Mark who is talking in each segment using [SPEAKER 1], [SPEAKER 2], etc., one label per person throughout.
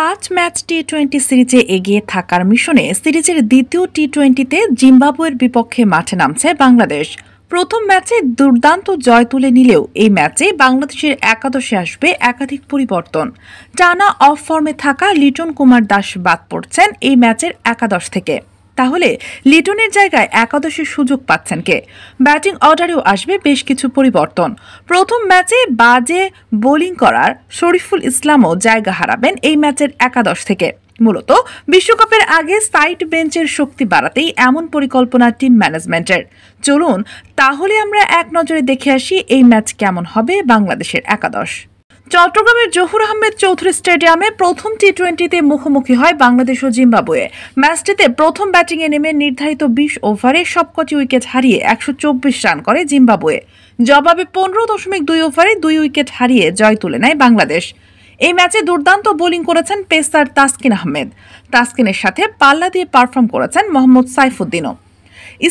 [SPEAKER 1] পাঁচ match T twenty সিরিজে এগিয়ে থাকার মিশনে সিরিজের দ্বিতীয় টি টোয়েন্টিতে জিম্বাবুয়ের বিপক্ষে মাঠে নামছে বাংলাদেশ প্রথম ম্যাচে দুর্দান্ত জয় তুলে নিলেও এই ম্যাচে বাংলাদেশের একাদশে আসবে একাধিক পরিবর্তন টানা অফ ফর্মে থাকা লিটন কুমার দাস বাদ পড়ছেন এই ম্যাচের একাদশ থেকে তাহলে লিটনের জায়গায় একাদশের সুযোগ পাচ্ছেন কে ব্যাটিং অর্ডারেও আসবে বেশ কিছু পরিবর্তন প্রথম ম্যাচে বাজে বোলিং করার শরীফুল ইসলামও জায়গা হারাবেন এই ম্যাচের একাদশ থেকে মূলত বিশ্বকাপের আগে সাইট বেঞ্চের শক্তি বাড়াতেই এমন পরিকল্পনা টিম ম্যানেজমেন্টের চলুন তাহলে আমরা এক নজরে দেখে আসি এই ম্যাচ কেমন হবে বাংলাদেশের একাদশ চট্টগ্রামের জহুর আহমেদ চৌধুরী স্টেডিয়ামে প্রথম টি টোয়েন্টিতে মুখোমুখি হয় বাংলাদেশ ও জিম্বাবুয়ে ম্যাচটিতে প্রথম ব্যাটিংয়ে নেমে নির্ধারিত বিশ ওভারে সবকটি উইকেট হারিয়ে একশো চব্বিশ রান করে জিম্বাবুয়ে জবাবে পনেরো দশমিক দুই ওভারে দুই উইকেট হারিয়ে জয় তুলে নেয় বাংলাদেশ এই ম্যাচে দুর্দান্ত বোলিং করেছেন পেসার তাসকিন আহমেদ তাসকিনের সাথে পাল্লা দিয়ে পারফর্ম করেছেন মোহাম্মদ সাইফুদ্দিনও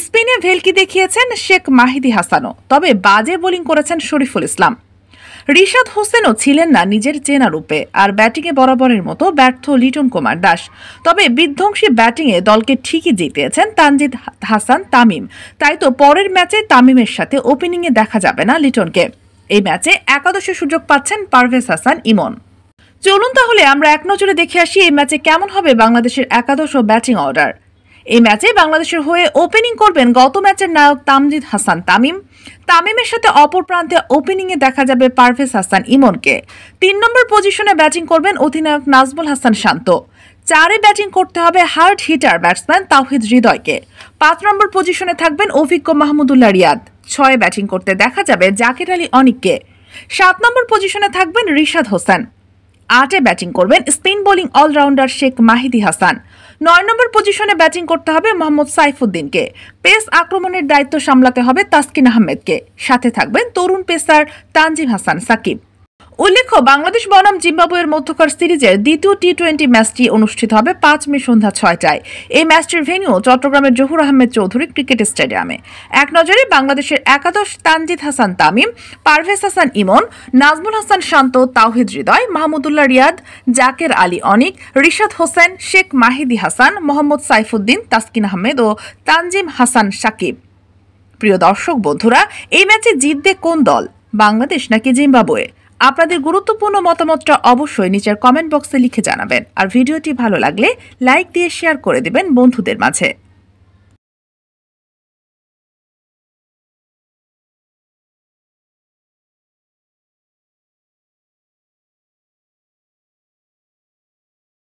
[SPEAKER 1] স্পিনে ভেলকি দেখিয়েছেন শেখ মাহিদি হাসানও তবে বাজে বোলিং করেছেন শরীফুল ইসলাম রিশাদ হোসেনও ছিলেন না নিজের চেনা রূপে আর ব্যাটিংয়ে বরাবরের মতো ব্যর্থ লিটন কুমার দাস তবে বিধ্বংসী ব্যাটিংয়ে দলকে ঠিকই জিতিয়েছেন তানজিদ হাসান তামিম তাই তো পরের ম্যাচে তামিমের সাথে ওপেনিংয়ে দেখা যাবে না লিটনকে এই ম্যাচে একাদশে সুযোগ পাচ্ছেন পারভেজ হাসান ইমন চলুন তাহলে আমরা এক নজরে দেখে আসি এই ম্যাচে কেমন হবে বাংলাদেশের একাদশ ও ব্যাটিং অর্ডার এই ম্যাচে বাংলাদেশের হয়ে ওপেনিং করবেন গত ম্যাচের নায়ক তামজিদ হাসান তামিম তামিমের সাথে অপর প্রান্তে ওপেনিংয়ে দেখা যাবে পারভেজ হাসান ইমনকে তিন নম্বর পজিশনে ব্যাটিং করবেন অধিনায়ক নাজমুল হাসান শান্ত চারে ব্যাটিং করতে হবে হার্ড হিটার ব্যাটসম্যান তাওহিদ হৃদয়কে পাঁচ নম্বর পজিশনে থাকবেন অভিজ্ঞ মাহমুদুল্লাহ রিয়াদ ছয়ে ব্যাটিং করতে দেখা যাবে জাকির আলী অনিককে সাত নম্বর পজিশনে থাকবেন রিশাদ হোসেন আটে ব্যাটিং করবেন spin bowling allrounder Sheikh Mahedi Hasan নয় নম্বর পজিশনে ব্যাটিং করতে হবে মোহাম্মদ সাইফুদ্দিনকে পেস আক্রমণের দায়িত্ব সামলাতে হবে তাসকিন আহমেদকে সাথে থাকবেন তরুণ পেসার তানজিম হাসান সাকিব উল্লেখ্য বাংলাদেশ বনাম জিম্বাবুয়ের মধ্যকার সিরিজের দ্বিতীয় টি টোয়েন্টি ম্যাচটি অনুষ্ঠিত হবে পাঁচ মে সন্ধ্যা ছয়টায় এই ম্যাচটির ভেন্যু চট্টগ্রামের জহুর আহমেদ চৌধুরী ক্রিকেট স্টেডিয়ামে এক নজরে বাংলাদেশের একাদশ তানজিদ হাসান তামিম পারভেজ হাসান ইমন নাজমুল হাসান শান্ত তাওহিদ হৃদয় মাহমুদুল্লাহ রিয়াদ জাকের আলী অনিক রিশাদ হোসেন শেখ মাহিদি হাসান মোহাম্মদ সাইফুদ্দিন তাসকিন আহমেদ ও তানজিম হাসান সাকিব প্রিয় দর্শক বন্ধুরা এই ম্যাচে জিতবে কোন দল বাংলাদেশ নাকি জিম্বাবুয়ে আপনাদের গুরুত্বপূর্ণ মতামতটা অবশ্যই নিচের কমেন্ট বক্সে লিখে জানাবেন আর ভিডিওটি ভালো লাগলে লাইক দিয়ে শেয়ার করে দেবেন বন্ধুদের মাঝে